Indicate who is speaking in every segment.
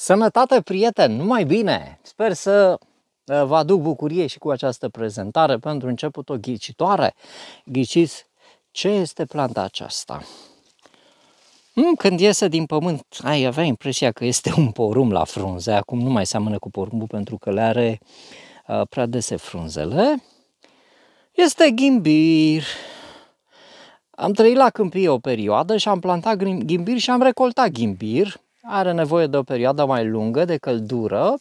Speaker 1: Sănătate, prieten, numai bine! Sper să uh, vă aduc bucurie și cu această prezentare pentru început o ghicitoare. Ghiciți ce este planta aceasta? Mm, când iese din pământ, ai avea impresia că este un porum la frunze. Acum nu mai seamănă cu porumbul pentru că le are uh, prea dese frunzele. Este ghimbir. Am trăit la câmpie o perioadă și am plantat ghimbir și am recoltat ghimbir are nevoie de o perioadă mai lungă de căldură,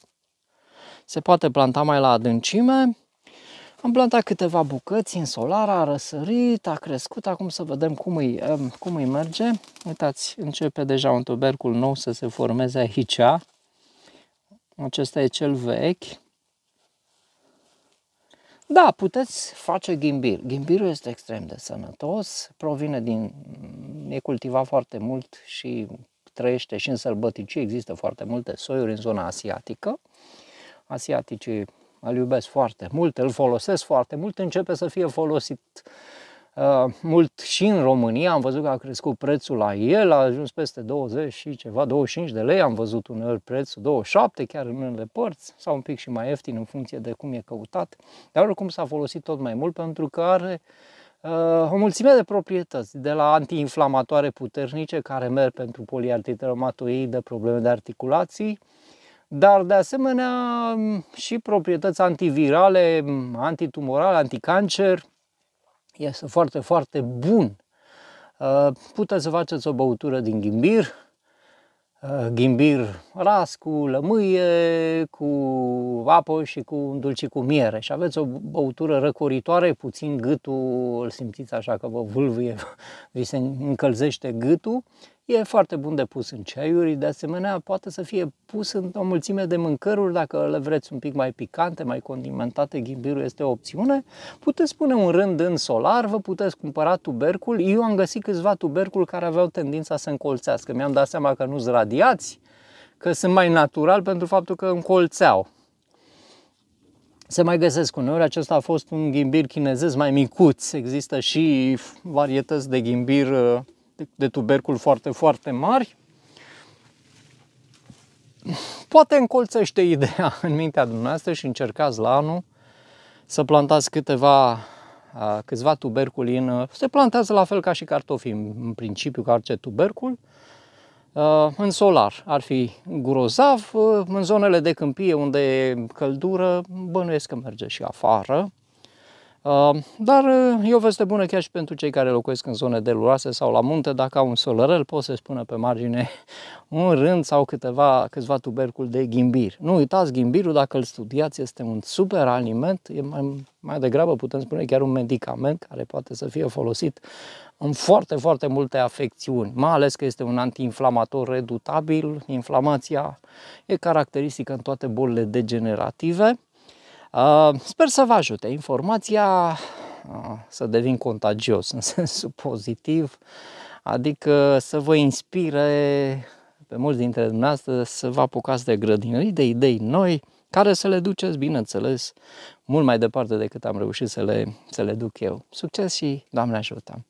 Speaker 1: se poate planta mai la adâncime. Am plantat câteva bucăți în solar, a răsărit, a crescut, acum să vedem cum îi, cum îi merge. Uitați, începe deja un tubercul nou să se formeze aici. Acesta e cel vechi. Da, puteți face ghimbir. Ghimbirul este extrem de sănătos, provine din... e cultivat foarte mult și trăiește și în sălbăticii, există foarte multe soiuri în zona asiatică. Asiaticii îl iubesc foarte mult, îl folosesc foarte mult, începe să fie folosit uh, mult și în România. Am văzut că a crescut prețul la el, a ajuns peste 20 și ceva, 25 de lei, am văzut uneori prețul, 27 chiar în unele părți, sau un pic și mai ieftin în funcție de cum e căutat, dar oricum s-a folosit tot mai mult pentru că are uh, Uh, o mulțime de proprietăți, de la antiinflamatoare puternice care merg pentru poliartrite probleme de articulații, dar de asemenea um, și proprietăți antivirale, um, antitumorale, anticancer. Este foarte, foarte bun. Uh, puteți să faceți o băutură din ghimbir, Uh, ghimbir ras cu lămâie, cu apă și cu un dulci cu miere. Și aveți o băutură răcoritoare, puțin gâtul, îl simțiți așa că vă vâlvâie, vi se încălzește gâtul E foarte bun de pus în ceaiuri, de asemenea poate să fie pus în o mulțime de mâncăruri, dacă le vreți un pic mai picante, mai condimentate, ghimbirul este o opțiune. Puteți pune un rând în solar, vă puteți cumpăra tubercul. Eu am găsit câțiva tubercul care aveau tendința să încolțească. Mi-am dat seama că nu-s radiați, că sunt mai natural pentru faptul că încolțeau. Se mai găsesc uneori, acesta a fost un ghimbir chinezesc mai micuț, există și varietăți de ghimbir uh, de tubercul foarte, foarte mari, poate încolțește ideea în mintea dumneavoastră și încercați la anul să plantați câteva, câțiva tuberculi în... Se plantează la fel ca și cartofii, în principiu, ca orice tubercul, în solar. Ar fi grozav, în zonele de câmpie unde e căldură, bănuiesc că merge și afară, Uh, dar uh, e o veste bună chiar și pentru cei care locuiesc în zone deluroase sau la munte, dacă au un solărel pot să-și pună pe margine un rând sau câteva, câțiva tubercul de ghimbir. Nu uitați, ghimbirul, dacă îl studiați, este un super aliment, e mai, mai degrabă putem spune chiar un medicament care poate să fie folosit în foarte, foarte multe afecțiuni, mai ales că este un antiinflamator redutabil, inflamația e caracteristică în toate bolile degenerative, Uh, sper să vă ajute. Informația uh, să devin contagios în sensul pozitiv, adică să vă inspire pe mulți dintre dumneavoastră să vă apucați de grădinării, de idei noi, care să le duceți, bineînțeles, mult mai departe decât am reușit să le, să le duc eu. Succes și Doamne ajută!